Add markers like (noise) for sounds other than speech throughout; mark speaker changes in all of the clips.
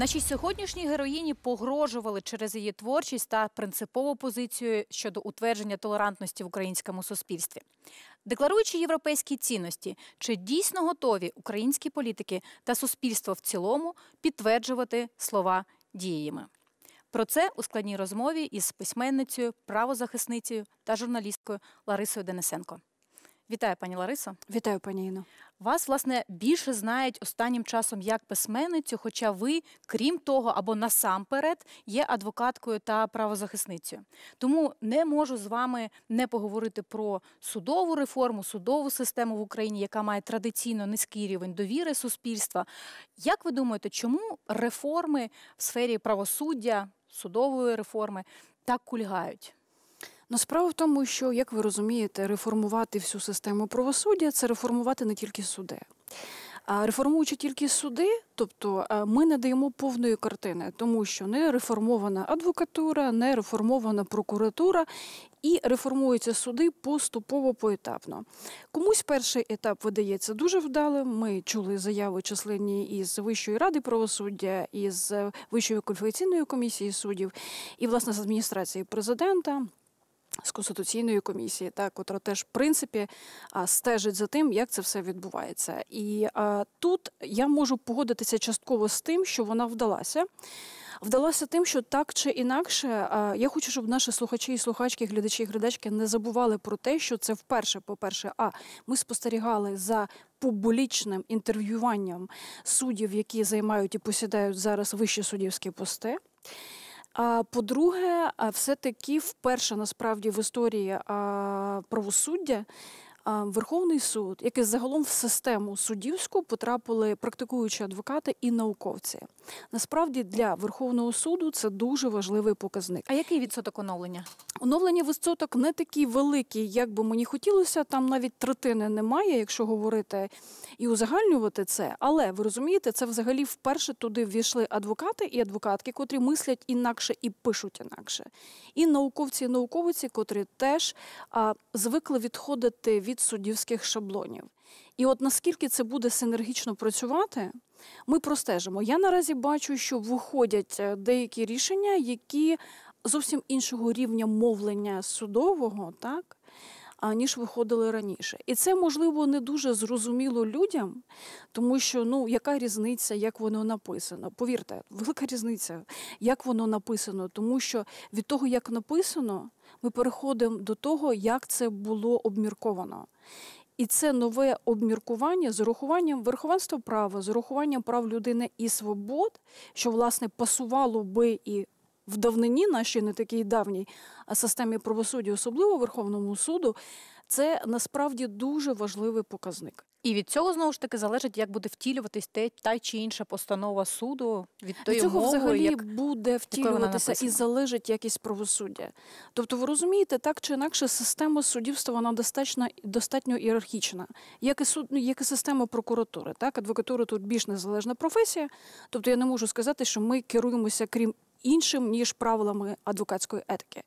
Speaker 1: Нашій сьогоднішній героїні погрожували через її творчість та принципову позицію щодо утвердження толерантності в українському суспільстві, декларуючи європейські цінності, чи дійсно готові українські політики та суспільство в цілому підтверджувати слова діями? Про це у складній розмові із письменницею, правозахисницею та журналісткою Ларисою Денисенко. Вітаю, пані Ларисо. Вітаю, пані Іно. Вас, власне, більше знають останнім часом як письменницю, хоча ви, крім того, або насамперед, є адвокаткою та правозахисницею. Тому не можу з вами не поговорити про судову реформу, судову систему в Україні, яка має традиційно низький рівень довіри суспільства. Як ви думаєте, чому
Speaker 2: реформи в сфері правосуддя, судової реформи так кульгають? Ну, справа в тому, що як ви розумієте, реформувати всю систему правосуддя це реформувати не тільки суди. А реформуючи тільки суди, тобто е, ми не даємо повної картини, тому що не реформована адвокатура, не реформована прокуратура і реформуються суди поступово поетапно. Комусь перший етап видається дуже вдалим. Ми чули заяви численні із Вищої ради правосуддя, із Вищої кваліфікаційної комісії суддів і власне з адміністрації президента з конституційної комісії, та котра теж в принципі стежить за тим, як це все відбувається. І а, тут я можу погодитися частково з тим, що вона вдалася. Вдалося тим, що так чи інакше, я хочу, щоб наші слухачі і слухачки, глядачі і глядачки не забували про те, що це вперше. По перше, а ми спостерігали за публічним інтерв'юванням суддів, які займають і посідають зараз вищі суддівські пости. А по-друге, все таки вперше насправді в історії правосуддя Верховний суд, як і загалом в систему суддівську потрапили практикуючі адвокати і науковці. Насправді для Верховного суду це дуже важливий показник. А який відсоток оновлення? Оновлення висоток не такий великий, як би мені хотілося. Там навіть третини немає, якщо говорити і узагальнювати це. Але ви розумієте, це взагалі вперше туди ввійшли адвокати і адвокатки, котрі мислять інакше і пишуть інакше. І науковці і науковиці, котрі теж а, звикли відходити від від суддівських шаблонів. І от наскільки це буде синергічно працювати, ми простежимо. Я наразі бачу, що виходять е, деякі рішення, які зовсім іншого рівня мовлення судового, так. Ніж виходили раніше, і це можливо не дуже зрозуміло людям, тому що ну яка різниця, як воно написано? Повірте, велика різниця, як воно написано, тому що від того, як написано, ми переходимо до того, як це було обмірковано. І це нове обміркування з урахуванням верховенства права, з урахуванням прав людини і свобод, що власне пасувало би і в давнині нашій не такій давній системі правосуддя, особливо Верховному суду, це насправді дуже важливий показник. І від цього знову ж таки залежить, як буде втілюватись те та чи інша постанова суду
Speaker 1: від тої від цього мови, взагалі як...
Speaker 2: буде втілюватися і залежить якість правосуддя. Тобто, ви розумієте, так чи інакше, система суддівства вона достатньо достатньо ієрархічна, як і суд, ну, як і система прокуратури. Так, адвокатура тут більш незалежна професія. Тобто я не можу сказати, що ми керуємося крім. Іншим ніж правилами адвокатської етики,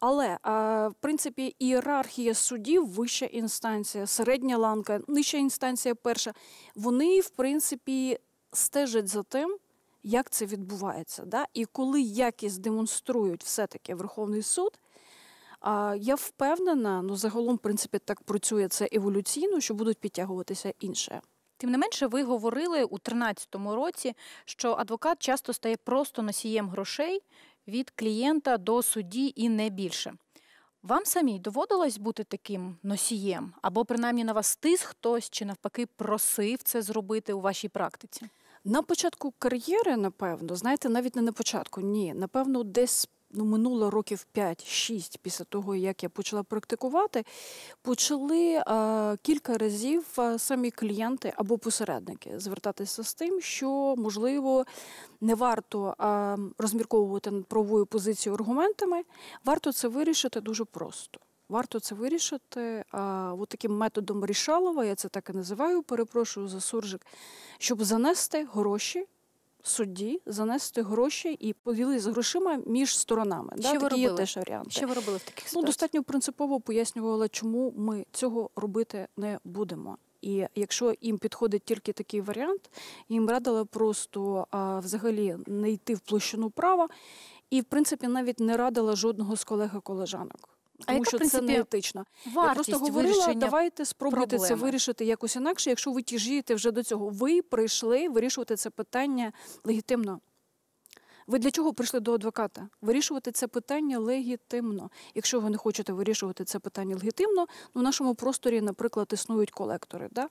Speaker 2: але е, в принципі ієрархія судів, вища інстанція, середня ланка, нижча інстанція, перша, вони в принципі стежать за тим. Як це відбувається, да? і коли якість демонструють все-таки Верховний суд, а, я впевнена, ну загалом, в принципі, так працює це еволюційно, що будуть підтягуватися інше. Тим не менше, ви говорили у 2013 році, що
Speaker 1: адвокат часто стає просто носієм грошей від клієнта до судді і не більше. Вам самій доводилось бути таким носієм, або принаймні на вас тис
Speaker 2: хтось чи навпаки просив це зробити у вашій практиці? На початку кар'єри, напевно, знаєте, навіть не на початку, ні. Напевно, десь ну, минуло років 5-6 після того, як я почала практикувати, почали е, кілька разів самі клієнти або посередники звертатися з тим, що можливо не варто е, розмірковувати над позицію аргументами, варто це вирішити дуже просто. Варто це вирішити а, от таким методом рішалова, я це так і називаю, перепрошую за суржик, щоб занести гроші судді занести гроші і поділитися з грошима між сторонами. Що да? ви Такі є теж варіанти. Що ви робили в таких ну, ситуаціях? Ну, достатньо принципово пояснювала, чому ми цього робити не будемо. І якщо їм підходить тільки такий варіант, їм радила просто а, взагалі не йти в площину права, і в принципі навіть не радила жодного з колег і колежанок. Тому яка, що принципі, це не етично. Я просто говорила, давайте спробуйте проблеми. це вирішити якось інакше, якщо ви тяжієте вже до цього. Ви прийшли вирішувати це питання легітимно. Ви для чого прийшли до адвоката? Вирішувати це питання легітимно. Якщо ви не хочете вирішувати це питання легітимно, ну в нашому просторі, наприклад, існують колектори. Да?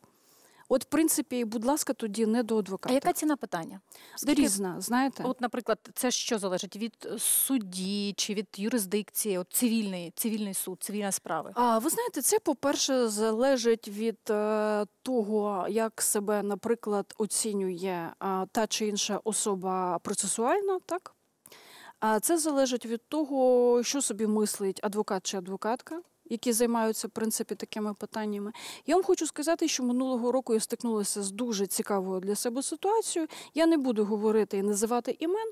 Speaker 2: От, в принципі, будь ласка, тоді не до адвоката. А яка ціна питання? Скільки... Різна,
Speaker 1: знаєте? От, наприклад, це що залежить від е, судді чи від юрисдикції, от цивільний цивільний суд, цивільна справа?
Speaker 2: А ви знаєте, це по-перше залежить від е, того, як себе, наприклад, оцінює е, та чи інша особа процесуально, так? А це залежить від того, що собі мислить адвокат чи адвокатка які займаються в принципі такими питаннями. Я вам хочу сказати, що минулого року я стикнулася з дуже цікавою для себе ситуацією. Я не буду говорити і називати імен.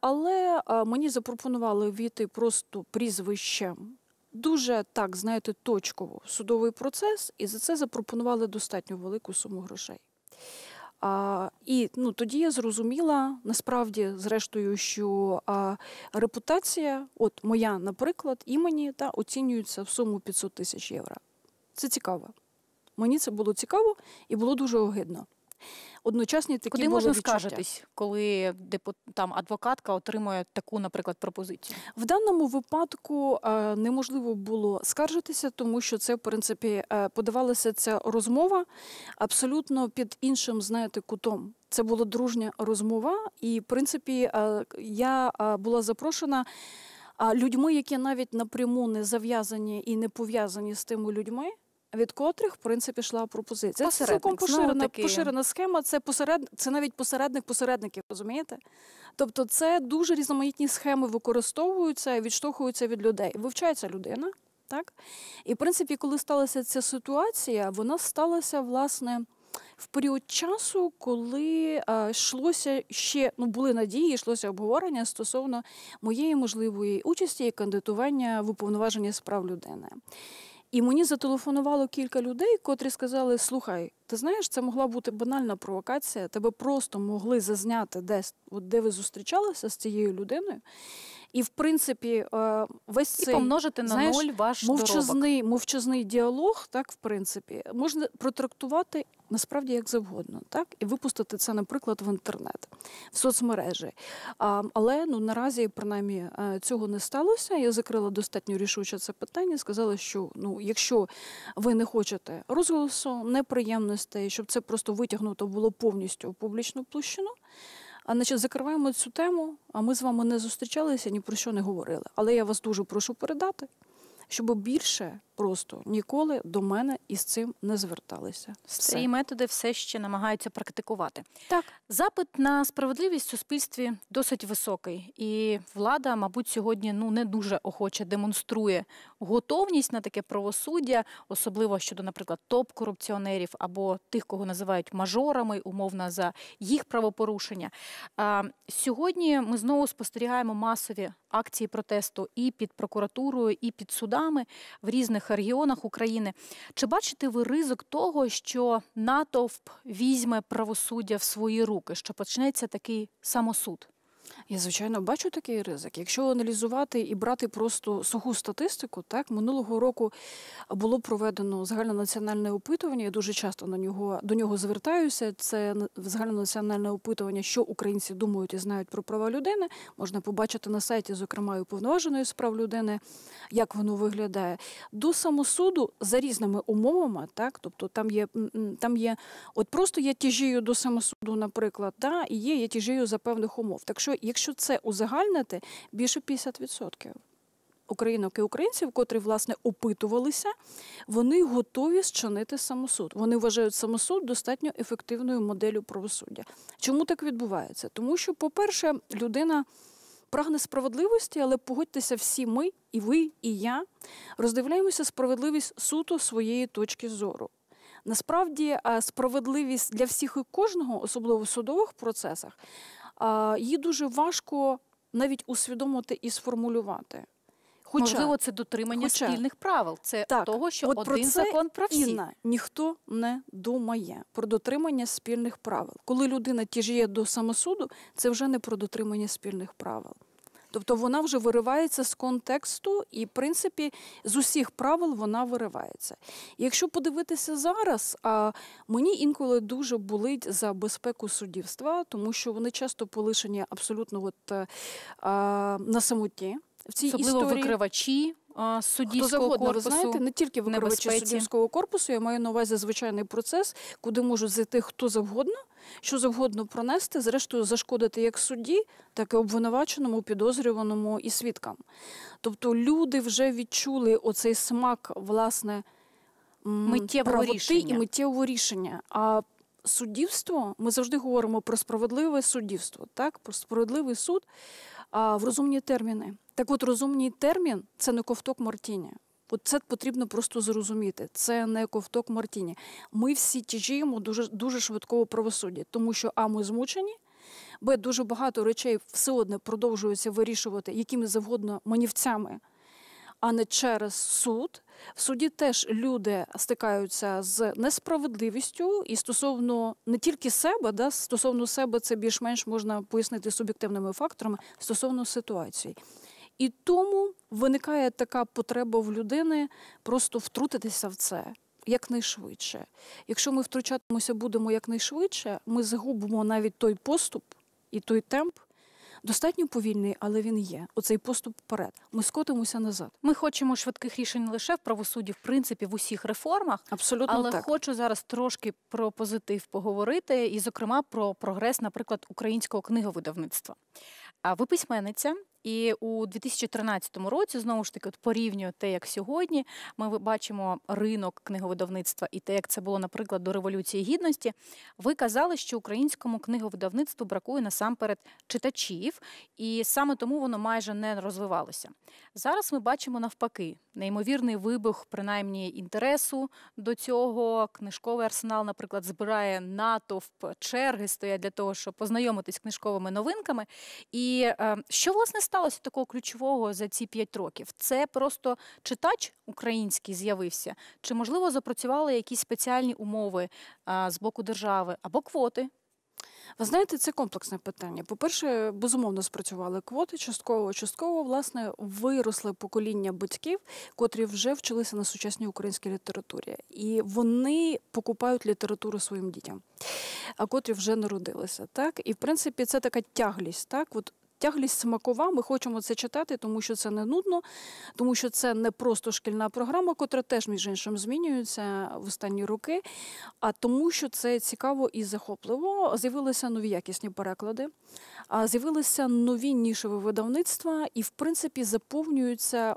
Speaker 2: Але мені запропонували війти просто прізвищем. Дуже так, знаєте, точково судовий процес, і за це запропонували достатньо велику суму грошей. А, І ну тоді я зрозуміла насправді, зрештою, що а, репутація, от моя, наприклад, імені та оцінюється в суму 500 тисяч євро. Це цікаво. Мені це було цікаво і було дуже огидно одночасні такі куди були можна відчуття. скаржитись,
Speaker 1: коли депут, там адвокатка отримує таку, наприклад, пропозицію
Speaker 2: в даному випадку е, неможливо було скаржитися, тому що це в принципі е, подавалася ця розмова абсолютно під іншим, знаєте, кутом. Це була дружня розмова, і в принципі е, я е, була запрошена. людьми, які навіть напряму не зав'язані і не пов'язані з тими людьми від котрих в принципі йшла пропозиція. Це цілком поширена поширена схема. Це посеред, це навіть посередник посередників, розумієте? Тобто, це дуже різноманітні схеми використовуються і відштовхуються від людей. Вивчається людина, так і в принципі, коли сталася ця ситуація, вона сталася власне. В період часу, коли а, йшлося ще, ну були надії, йшлося обговорення стосовно моєї можливої участі і кандидатування в уповноваження справ людини. І мені зателефонувало кілька людей, котрі сказали: Слухай, ти знаєш, це могла бути банальна провокація. Тебе просто могли зазняти десь, от де ви зустрічалися з цією людиною. І в принципі, е, весь цей, І помножити на знаєш, ноль ваш мовчазний мовчазний діалог, так в принципі, можна протрактувати насправді як завгодно, так і випустити це, наприклад, в інтернет, в соцмережі. А, але ну наразі принаймні, е, цього не сталося. Я закрила достатньо рішуче це питання. Сказала, що ну, якщо ви не хочете розголосу, неприємностей, щоб це просто витягнуто було повністю в публічну площину. А значить, закриваємо цю тему. А ми з вами не зустрічалися, ні про що не говорили. Але я вас дуже прошу передати, щоб більше Просто ніколи до мене із цим не зверталися. Ці
Speaker 1: методи все ще намагаються практикувати. Так, запит на справедливість в суспільстві досить високий, і влада, мабуть, сьогодні ну не дуже охоче демонструє готовність на таке правосуддя, особливо щодо, наприклад, топ-корупціонерів або тих, кого називають мажорами, умовно за їх правопорушення. А, Сьогодні ми знову спостерігаємо масові акції протесту і під прокуратурою, і під судами в різних інших регіонах України. Чи бачите ви ризик того, що НАТО візьме правосуддя в свої руки, що почнеться
Speaker 2: такий самосуд? Я звичайно бачу такий ризик. Якщо аналізувати і брати просто суху статистику, так минулого року було проведено загальнонаціональне опитування. Я дуже часто на нього до нього звертаюся. Це загальнонаціональне опитування, що українці думають і знають про права людини. Можна побачити на сайті, зокрема, уповноваженої з прав людини, як воно виглядає. До самосуду за різними умовами, так тобто там є там є, от просто я тяжію до самосуду, наприклад, та і є я тяжію за певних умов. Так що якщо це узагальнити, більше 50%. Українок і українців, котрі власне опитувалися, вони готові зчинити самосуд. Вони вважають самосуд достатньо ефективною моделлю правосуддя. Чому так відбувається? Тому що, по-перше, людина прагне справедливості, але погодьтеся, всі ми, і ви, і я роздивляємося справедливість суто своєї точки зору. Насправді, справедливість для всіх і кожного, особливо в судових процесах, її дуже важко навіть усвідомити і сформулювати.
Speaker 1: Хоча, Можливо, це
Speaker 2: дотримання хоча, спільних правил. Це так, того, що от один про це закон про всі. Інна, ніхто не думає про дотримання спільних правил. Коли людина тяжіє до самосуду, це вже не про дотримання спільних правил. Тобто вона вже виривається з контексту, і, в принципі, з усіх правил вона виривається. Якщо подивитися зараз, а мені інколи дуже болить за безпеку суддівства, тому що вони часто полишені абсолютно от, е, а, на самоті в цій Особливо історії.
Speaker 1: викривачі
Speaker 2: суддівського Хто корпусу, ви знаєте, не тільки викривачі суддівського корпусу, я маю на увазі звичайний процес, куди можуть зайти хто завгодно, що завгодно пронести, зрештою зашкодити як судді, так і обвинуваченому, підозрюваному і свідкам. Тобто люди вже відчули оцей смак власне миттєвого правоти рішення. і миттєвого рішення. А суддівство, ми завжди говоримо про справедливе суддівство, так про справедливий суд а, в розумні терміни. Так от розумний термін це не ковток Мартіні. От це потрібно просто зрозуміти. Це не ковток Мартіні. Ми всі тяжіємо дуже дуже швидкого правосуддя, тому що а ми змучені, б дуже багато речей все одно продовжується вирішувати якими завгодно манівцями. А не через суд. В суді теж люди стикаються з несправедливістю і стосовно не тільки себе, да, стосовно себе це більш-менш можна пояснити суб'єктивними факторами стосовно ситуації. І тому виникає така потреба в людини просто втрутитися в це якнайшвидше. Якщо ми втручатимося будемо якнайшвидше, ми загубимо навіть той поступ і той темп. Достатньо повільний, але він є. Оцей поступ вперед. Ми скотимося назад. Ми хочемо швидких рішень не лише в правосудді, в принципі, в усіх реформах. Абсолютно але так.
Speaker 1: хочу зараз трошки про позитив поговорити, і, зокрема, про прогрес, наприклад, українського книговидавництва. А ви письменниця, і у 2013 році знову ж таки от порівнюю те, як сьогодні ми бачимо ринок книговидавництва і те, як це було, наприклад, до Революції Гідності. Ви казали, що українському книговидавництву бракує насамперед читачів, і саме тому воно майже не розвивалося. Зараз ми бачимо навпаки неймовірний вибух, принаймні інтересу до цього. Книжковий арсенал, наприклад, збирає натовп черги стоять для того, щоб познайомитись з книжковими новинками. І е, що власне стало? сталося такого ключового за ці п'ять років? Це просто читач український з'явився, чи можливо запрацювали якісь спеціальні
Speaker 2: умови а, з боку держави або квоти? Ви знаєте, це комплексне питання. По-перше, безумовно спрацювали квоти частково. Частково власне виросли покоління батьків, котрі вже вчилися на сучасній українській літературі, і вони покупають літературу своїм дітям, а котрі вже народилися. Так, і в принципі це така тяглість. Так, от Тяглість смакова. Ми хочемо це читати, тому що це не нудно, тому що це не просто шкільна програма, котра теж між іншим змінюється в останні роки, а тому, що це цікаво і захопливо. З'явилися нові якісні переклади, з'явилися нові нішеві видавництва і, в принципі, заповнюються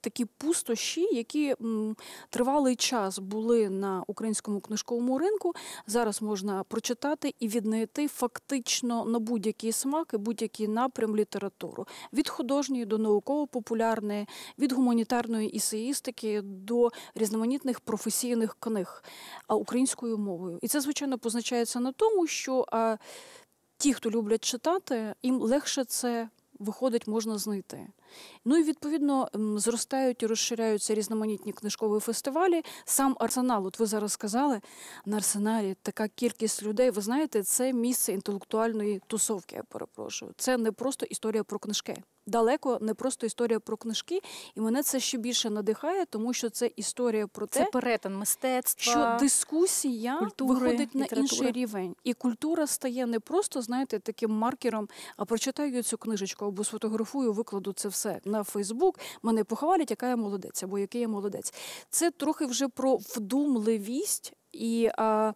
Speaker 2: такі пустощі, які м, тривалий час були на українському книжковому ринку. Зараз можна прочитати і віднайти фактично на будь-який смак і будь-який напрям літературу від художньої до науково-популярної, від гуманітарної ісеїстики до різноманітних професійних книг українською мовою. І це, звичайно, позначається на тому, що а, ті, хто люблять читати, їм легше це виходить, можна знайти. Ну і відповідно зростають і розширяються різноманітні книжкові фестивалі. Сам арсенал, от ви зараз сказали, на арсеналі така кількість людей. Ви знаєте, це місце інтелектуальної тусовки. Я перепрошую. Це не просто історія про книжки далеко не просто історія про книжки, і мене це ще більше надихає, тому що це історія про те, це перетин мистецтва, що дискусія культури, виходить на інший рівень, і культура стає не просто, знаєте, таким маркером. А прочитаю цю книжечку або сфотографую, викладу це все на Фейсбук. Мене похвалять, яка я молодець або який я молодець. Це трохи вже про вдумливість і. А,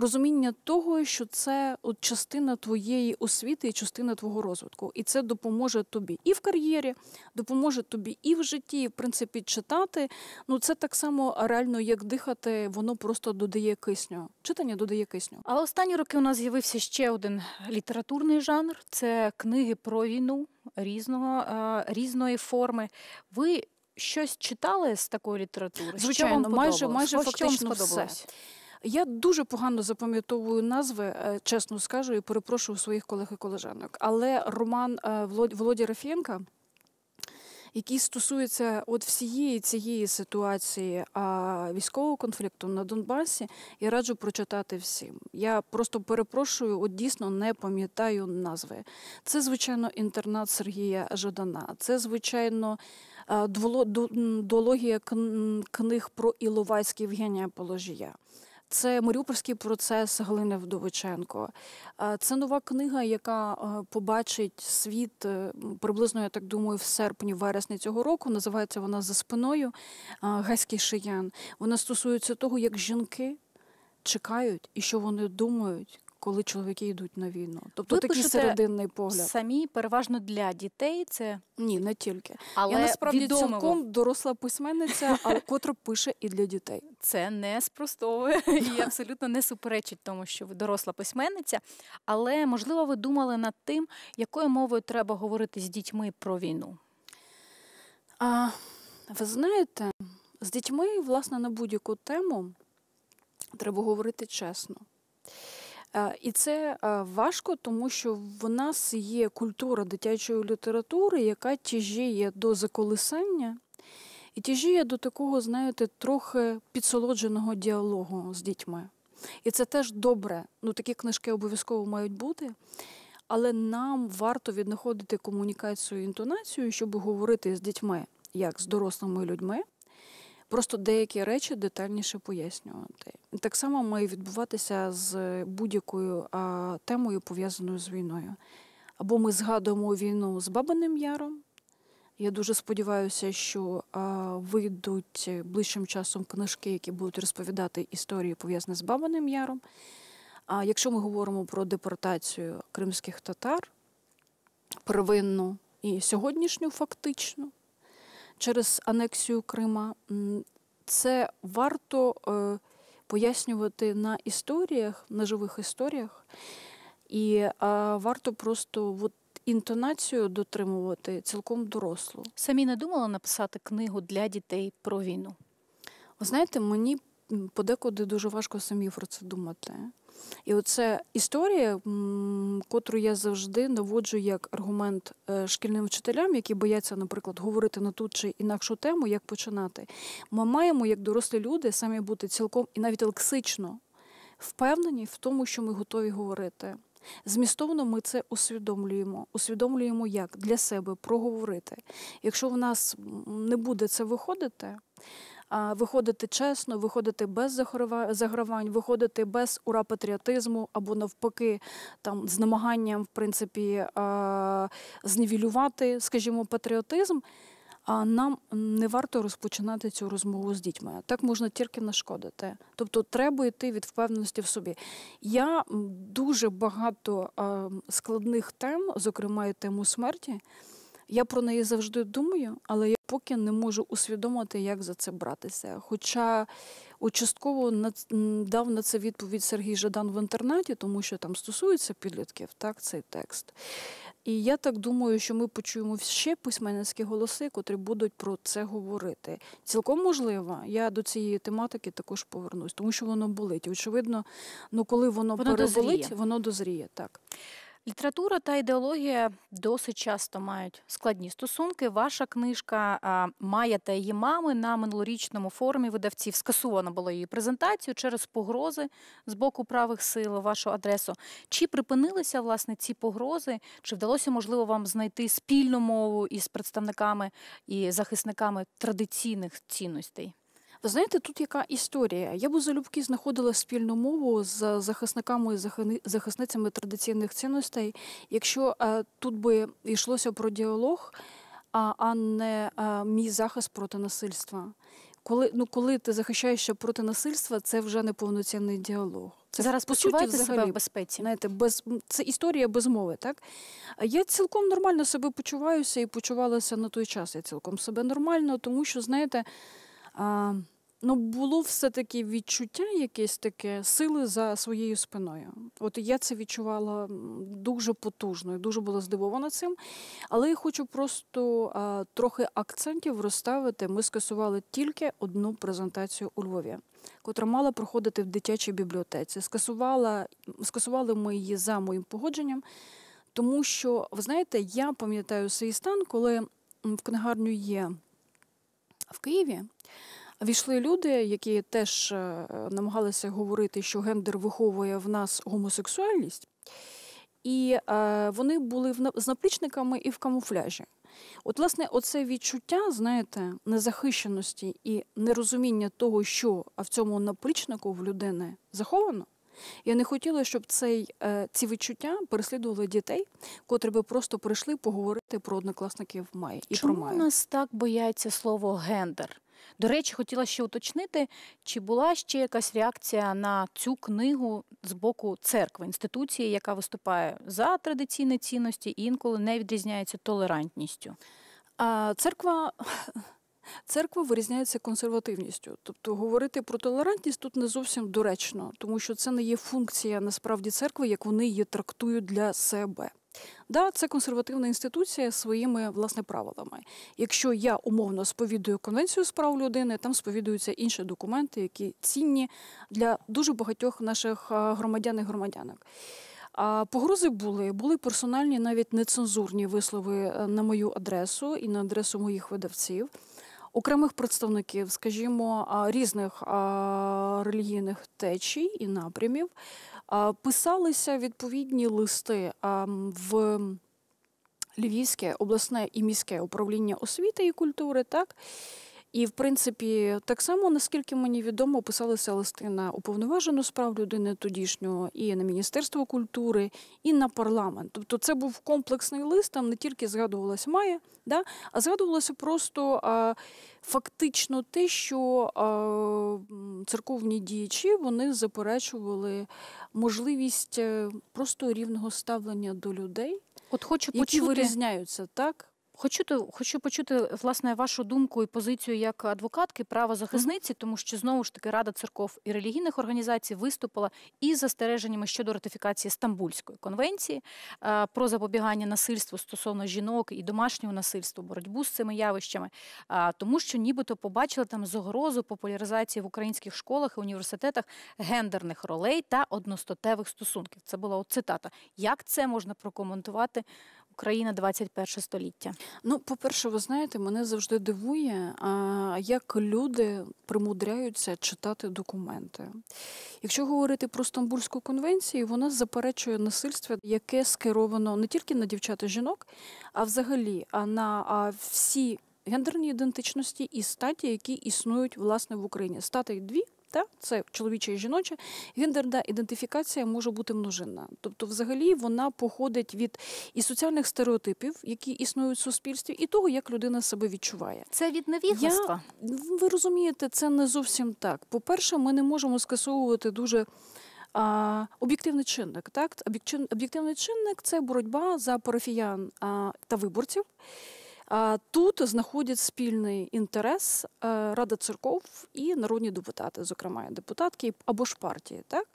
Speaker 2: розуміння того, що це от частина твоєї освіти і частина твого розвитку, і це допоможе тобі і в кар'єрі, допоможе тобі і в житті, і, в принципі, читати. Ну це так само реально, як дихати, воно просто додає кисню. Читання додає кисню. Але останні роки у нас з'явився ще один літературний
Speaker 1: жанр це книги про війну різного різної форми.
Speaker 2: Ви щось читали з такої літератури? Звичайно, майже майже О, фактично все. Я дуже погано запам'ятовую назви, е, чесно скажу, і перепрошую своїх колег і колежанок. Але роман е, Володя Рафієнка. Який стосується от всієї цієї ситуації а, військового конфлікту на Донбасі, я раджу прочитати всім. Я просто перепрошую, от дійсно не пам'ятаю назви. Це, звичайно, інтернат Сергія Жадана, це, звичайно, е, дуологія книг про Іловайський Євгенія Положія. Це Маріупольський процес Галини Вдовиченко. Е, це нова книга, яка е, побачить світ е, приблизно, я так думаю, в серпні-вересні цього року. Називається вона за спиною Гайський шиян. Вона стосується того, як жінки чекають і що вони думають, коли чоловіки йдуть на війну. Тобто Ви такий серединний погляд.
Speaker 1: Самі переважно для дітей це ні, не тільки. Але Я насправді відомого. цілком доросла письменниця,
Speaker 2: (laughs) але котра пише і для дітей.
Speaker 1: Це не спростовує (laughs) і абсолютно не суперечить тому, що ви доросла письменниця. Але можливо, ви думали
Speaker 2: над тим, якою мовою треба говорити з дітьми про війну. А, Ви знаєте, з дітьми, власне, на будь-яку тему треба говорити чесно. Е, і це е, важко, тому що в нас є культура дитячої літератури, яка тяжіє до заколисання. І тяжіє до такого, знаєте, трохи підсолодженого діалогу з дітьми. І це теж добре. Ну, такі книжки обов'язково мають бути, але нам варто віднаходити комунікацію інтонацію, щоб говорити з дітьми, як з дорослими людьми, просто деякі речі детальніше пояснювати. Так само має відбуватися з будь-якою а, темою, пов'язаною з війною. Або ми згадуємо війну з Бабиним Яром. Я дуже сподіваюся, що а, вийдуть ближчим часом книжки, які будуть розповідати історії, пов'язані з Бабиним Яром. А якщо ми говоримо про депортацію кримських татар, первинну і сьогоднішню фактичну, через анексію Крима. Це варто е, пояснювати на історіях, на живих історіях, і е, варто просто от інтонацію дотримувати цілком дорослу. Самі не думала написати книгу для дітей про війну? Знаєте, мені подекуди дуже важко самі про це думати. І оце історія, котру я завжди наводжу як аргумент е, шкільним вчителям, які бояться, наприклад, говорити на ту чи інакшу тему, як починати. Ми маємо, як дорослі люди, самі бути цілком і навіть лексично впевнені в тому, що ми готові говорити. Змістовно ми це усвідомлюємо. Усвідомлюємо, як для себе проговорити. Якщо в нас не буде це виходити виходити чесно, виходити без загравань, виходити без ура патріотизму або навпаки, там з намаганням в принципі зневілювати, скажімо, патріотизм. А нам не варто розпочинати цю розмову з дітьми. Так можна тільки нашкодити. Тобто треба йти від впевненості в собі. Я дуже багато складних тем, зокрема і тему смерті. Я про неї завжди думаю, але я поки не можу усвідомити, як за це братися. Хоча участково дав на це відповідь Сергій Жадан в інтернаті, тому що там стосується підлітків, так цей текст. І я так думаю, що ми почуємо ще письменницькі голоси, котрі будуть про це говорити. Цілком можливо, я до цієї тематики також повернусь, тому що воно болить. Очевидно, ну коли воно, воно переболить, дозріє. воно дозріє так. Література
Speaker 1: та ідеологія досить часто мають складні стосунки. Ваша книжка Майя та її мами на минулорічному форумі видавців скасовано було її презентацію через погрози з боку правих сил вашу адресу. Чи припинилися власне ці погрози? Чи вдалося можливо вам знайти спільну мову із представниками і захисниками
Speaker 2: традиційних цінностей? Ви знаєте, тут яка історія? Я б залюбки знаходила спільну мову з захисниками і захисницями традиційних цінностей, якщо е, тут би йшлося про діалог, а не е, мій захист проти насильства. Коли ну коли ти захищаєшся проти насильства, це вже не повноцінний діалог. Це зараз почуваєте себе в безпеці. Знаєте, без це історія без мови, так я цілком нормально себе почуваюся і почувалася на той час. Я цілком себе нормально, тому що знаєте. А, Ну, було все-таки відчуття, якесь таке сили за своєю спиною. От я це відчувала дуже потужно і дуже була здивована цим. Але я хочу просто а, трохи акцентів розставити. Ми скасували тільки одну презентацію у Львові, котра мала проходити в дитячій бібліотеці. Скасувала, Скасували ми її за моїм погодженням, тому що, ви знаєте, я пам'ятаю свій стан, коли в книгарню є в Києві. Війшли люди, які теж е, е, намагалися говорити, що гендер виховує в нас гомосексуальність, і е, вони були з наплічниками і в камуфляжі. От, власне, оце відчуття, знаєте, незахищеності і нерозуміння того, що в цьому наплічнику в людини заховано. Я не хотіла, щоб цей, ці відчуття переслідували дітей, котрі би просто прийшли поговорити про однокласників Май і Чому про Май.
Speaker 1: нас так бояться слово гендер. До речі, хотіла ще уточнити, чи була ще якась реакція на цю книгу з боку церкви, інституції, яка виступає за традиційні
Speaker 2: цінності і інколи не відрізняється толерантністю. А Церква. (laughs) Церква вирізняється консервативністю, тобто говорити про толерантність тут не зовсім доречно, тому що це не є функція насправді церкви, як вони її трактують для себе. Да, це консервативна інституція своїми власне правилами. Якщо я умовно сповідую конвенцію з прав людини, там сповідуються інші документи, які цінні для дуже багатьох наших е, громадян і громадянок. А погрози були, були персональні, навіть нецензурні вислови е, на мою адресу і на адресу моїх видавців, окремих представників, скажімо, різних релігійних течій і напрямів. Писалися відповідні листи в Львівське обласне і міське управління освіти і культури, так і, в принципі, так само, наскільки мені відомо, писалися листи на уповноважену справ людини тодішнього і на Міністерство культури, і на парламент. Тобто це був комплексний лист, там не тільки згадувалася має да, а згадувалося просто а, фактично те, що а, церковні діячі вони заперечували можливість е, просто рівного ставлення до людей. От хочу які почути. вирізняються так Хочу хочу почути власне вашу думку
Speaker 1: і позицію як адвокатки, правозахисниці, тому що знову ж таки Рада церков і релігійних організацій виступила із застереженнями щодо ратифікації Стамбульської конвенції е, про запобігання насильству стосовно жінок і домашнього насильства, боротьбу з цими явищами, е, тому що нібито побачили там загрозу популяризації в українських школах і університетах гендерних ролей та одностатевих стосунків. Це була от цитата. Як це можна прокоментувати
Speaker 2: країна 21 століття? Ну, по-перше, ви знаєте, мене завжди дивує, як люди примудряються читати документи. Якщо говорити про Стамбульську конвенцію, вона заперечує насильство, яке скеровано не тільки на дівчата жінок, а взагалі а на всі. Гендерні ідентичності і статі, які існують власне в Україні. Статей дві та це чоловіче і жіноче. гендерна ідентифікація може бути множинна, тобто, взагалі, вона походить від і соціальних стереотипів, які існують в суспільстві, і того, як людина себе відчуває. Це від невігластва? Ви розумієте, це не зовсім так. По-перше, ми не можемо скасовувати дуже. А, об'єктивний чинник, так об'єктивний чинник це боротьба за парафіян а, та виборців. Тут знаходять спільний інтерес е, Рада церков і народні депутати, зокрема депутатки або ж партії, так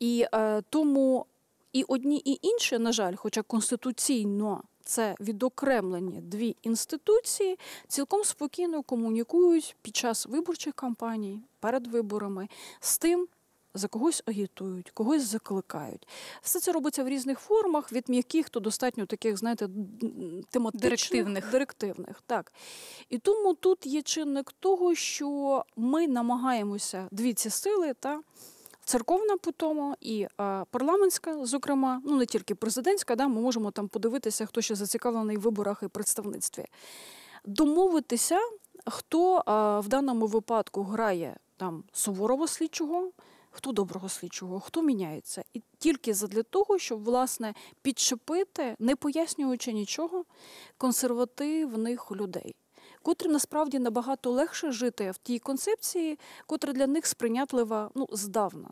Speaker 2: і е, тому і одні, і інші, на жаль, хоча конституційно. Це відокремлені дві інституції, цілком спокійно комунікують під час виборчих кампаній перед виборами з тим, за когось агітують, когось закликають. Все це робиться в різних формах, від м'яких то достатньо таких, знаєте, тематичних директивних. директивних. Так. І тому тут є чинник того, що ми намагаємося дві ці сили та. Церковна по тому і а, парламентська, зокрема, ну не тільки президентська, да, ми можемо там подивитися, хто ще зацікавлений в виборах і представництві. Домовитися, хто а, в даному випадку грає там суворого слідчого, хто доброго слідчого, хто міняється, і тільки задля того, щоб власне підчепити, не пояснюючи нічого, консервативних людей. Котрим насправді набагато легше жити в тій концепції, котра для них сприйнятлива ну здавна.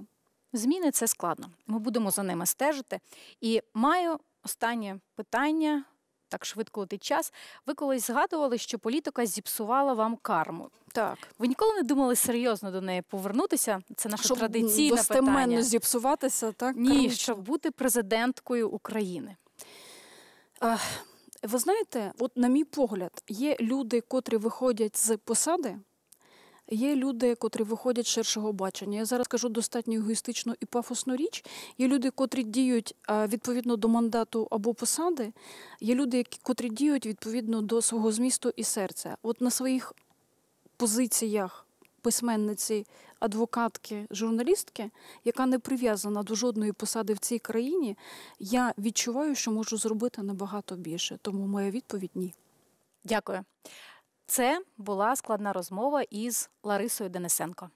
Speaker 2: Зміни це складно. Ми будемо за ними стежити. І маю
Speaker 1: останнє питання так швидко летить час. Ви колись згадували, що політика зіпсувала вам карму. Так, ви ніколи не думали серйозно до неї повернутися? Це наше щоб традиційне достеменно питання. зіпсуватися,
Speaker 2: так ні, кармічно. щоб бути президенткою України. ви знаєте, от на мій погляд, є люди, котрі виходять з посади. Є люди, котрі виходять ширшого бачення. Я зараз кажу достатньо егоїстичну і пафосну річ. Є люди, котрі діють е, відповідно до мандату або посади. Є люди, які котрі діють відповідно до свого змісту і серця. От на своїх позиціях. Письменниці, адвокатки, журналістки, яка не прив'язана до жодної посади в цій країні, я відчуваю, що можу зробити набагато більше. Тому моя відповідь ні. Дякую. Це
Speaker 1: була складна розмова із Ларисою Денисенко.